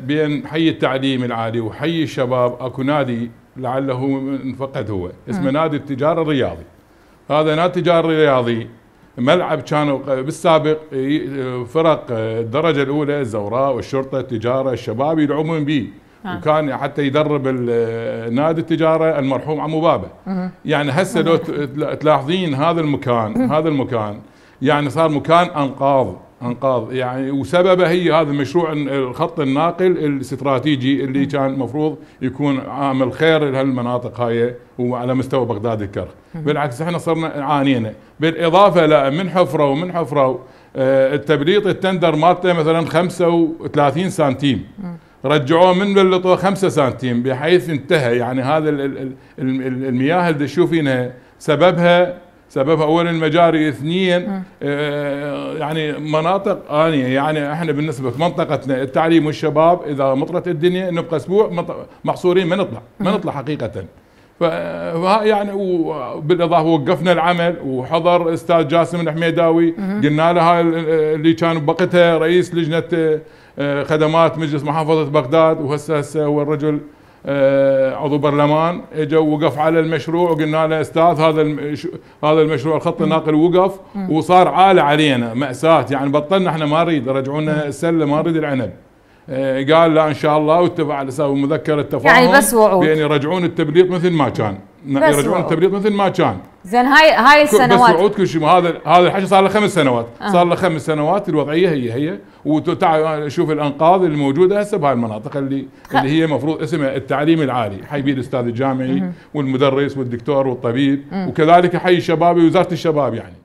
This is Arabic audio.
بين حي التعليم العالي وحي الشباب اكو نادي لعله انفقد هو اسمه نادي التجاره الرياضي هذا نادي التجارة الرياضي ملعب كان بالسابق فرق الدرجه الاولى الزوراء والشرطه التجاره الشباب يلعبون به آه. وكان حتى يدرب نادي التجاره المرحوم عمو بابا يعني هسه لو تلاحظين هذا المكان هذا المكان يعني صار مكان انقاض انقاض يعني وسببه هي هذا المشروع الخط الناقل الاستراتيجي اللي كان المفروض يكون عامل خير لهالمناطق هاي وعلى مستوى بغداد الكرخ بالعكس احنا صرنا عانينا بالاضافه لا من حفره ومن حفره آه، التبليط التندر مالته مثلا 35 سنتيم رجعوه من بلطو 5 سنتيم بحيث انتهى يعني هذا المياه اللي تشوفينها سببها سببها اولا المجاري آه يعني مناطق انيه يعني احنا بالنسبه منطقتنا التعليم والشباب اذا مطرت الدنيا نبقى اسبوع محصورين ما نطلع ما نطلع حقيقه فها يعني وبالاضافه وقفنا العمل وحضر استاذ جاسم الحميداوي قلنا له هاي اللي كان بوقتها رئيس لجنه آه، خدمات مجلس محافظه بغداد وهسه هسه هو الرجل آه، عضو برلمان اجى وقف على المشروع وقلنا له استاذ هذا هذا المشروع الخط الناقل وقف وصار عاله علينا ماساه يعني بطلنا احنا ما نريد رجعونا السله ما نريد العنب إيه، قال لا ان شاء الله واتفق على سبب مذكره تفاهم يعني بس وعود بان يرجعون التبليط مثل ما كان يرجعون التبليط مثل ما كان زين هاي هاي السنوات بس وعود كل شيء هذا هذا الحكي صار له خمس سنوات أه. صار له خمس سنوات الوضعيه هي هي وتعال شوف الانقاض الموجوده هسه بهاي المناطق اللي خ... اللي هي مفروض اسمها التعليم العالي بيه الاستاذ الجامعي والمدرس والدكتور والطبيب وكذلك حي الشباب وزاره الشباب يعني